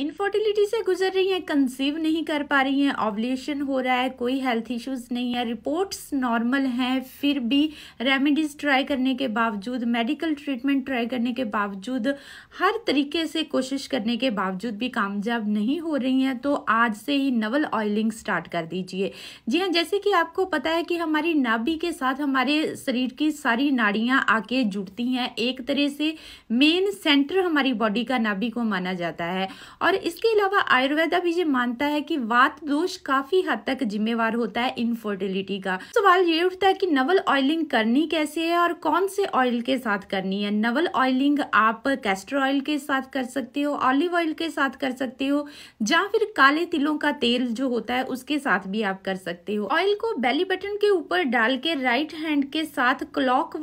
infertility से गुजर रही हैं कंसीव नहीं कर पा रही हैं ऑब्लेशन हो रहा है कोई हेल्थ इश्यूज नहीं है रिपोर्ट्स नॉर्मल हैं फिर भी रेमेडीज ट्राई करने के बावजूद मेडिकल ट्रीटमेंट ट्राई करने के बावजूद हर तरीके से कोशिश करने के बावजूद भी कामयाब नहीं हो रही हैं तो आज से ही नवल ऑयलिंग स्टार्ट कर दीजिए जी हाँ जैसे कि आपको पता है कि हमारी नाभि के साथ हमारे शरीर की सारी नाड़ियाँ आके जुड़ती हैं एक तरह से मेन सेंटर हमारी बॉडी का नाभि को माना जाता है और इसके अलावा आयुर्वेदा भी ये मानता है कि वात दोष काफी हद तक जिम्मेवार होता है इनफर्टिलिटी का सवाल ये उठता है कि नवल ऑयलिंग करनी कैसे है और कौन से ऑयल के साथ करनी है नवल ऑयलिंग आप कैस्टर ऑयल के साथ कर सकते हो ऑलिव ऑयल के साथ कर सकते हो या फिर काले तिलों का तेल जो होता है उसके साथ भी आप कर सकते हो ऑयल को बेली बटन के ऊपर डाल के राइट हैंड के साथ क्लॉक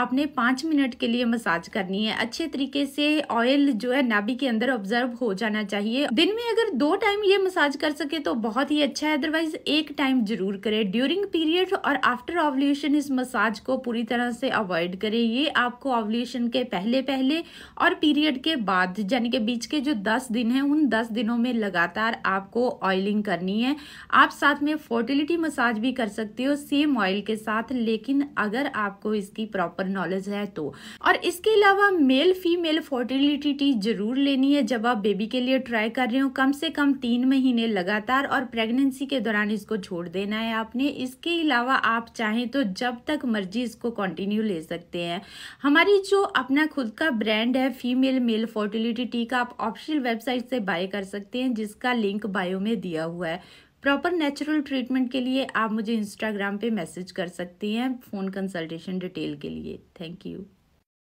आपने पांच मिनट के लिए मसाज करनी है अच्छे तरीके से ऑयल जो है नाभि के अंदर ऑब्जर्व हो जाए लगाना चाहिए दिन में अगर दो टाइम ये मसाज कर सके तो बहुत ही अच्छा है अदरवाइज एक टाइम जरूर करें ड्यूरिंग पीरियड और आफ्टर ऑवल्यूशन इस मसाज को पूरी तरह से अवॉइड करें ये आपको ऑवल्यूशन के पहले पहले और पीरियड के बाद यानी कि बीच के जो दस दिन हैं उन दस दिनों में लगातार आपको ऑयलिंग करनी है आप साथ में फर्टिलिटी मसाज भी कर सकते हो सेम ऑयल के साथ लेकिन अगर आपको इसकी प्रॉपर नॉलेज है तो और इसके अलावा मेल फीमेल फर्टिलिटी जरूर लेनी है जब आप बेबी के लिए ट्राई कर रही हूँ कम से कम तीन महीने लगातार और प्रेगनेंसी के दौरान इसको छोड़ देना है आपने इसके अलावा आप चाहें तो जब तक मर्जी इसको कंटिन्यू ले सकते हैं हमारी जो अपना खुद का ब्रांड है फीमेल मेल फर्टिलिटी टी का आप ऑफिशियल वेबसाइट से बाय कर सकते हैं जिसका लिंक बायो में दिया हुआ है प्रॉपर नेचुरल ट्रीटमेंट के लिए आप मुझे इंस्टाग्राम पे मैसेज कर सकती हैं फ़ोन कंसल्टेशन डिटेल के लिए थैंक यू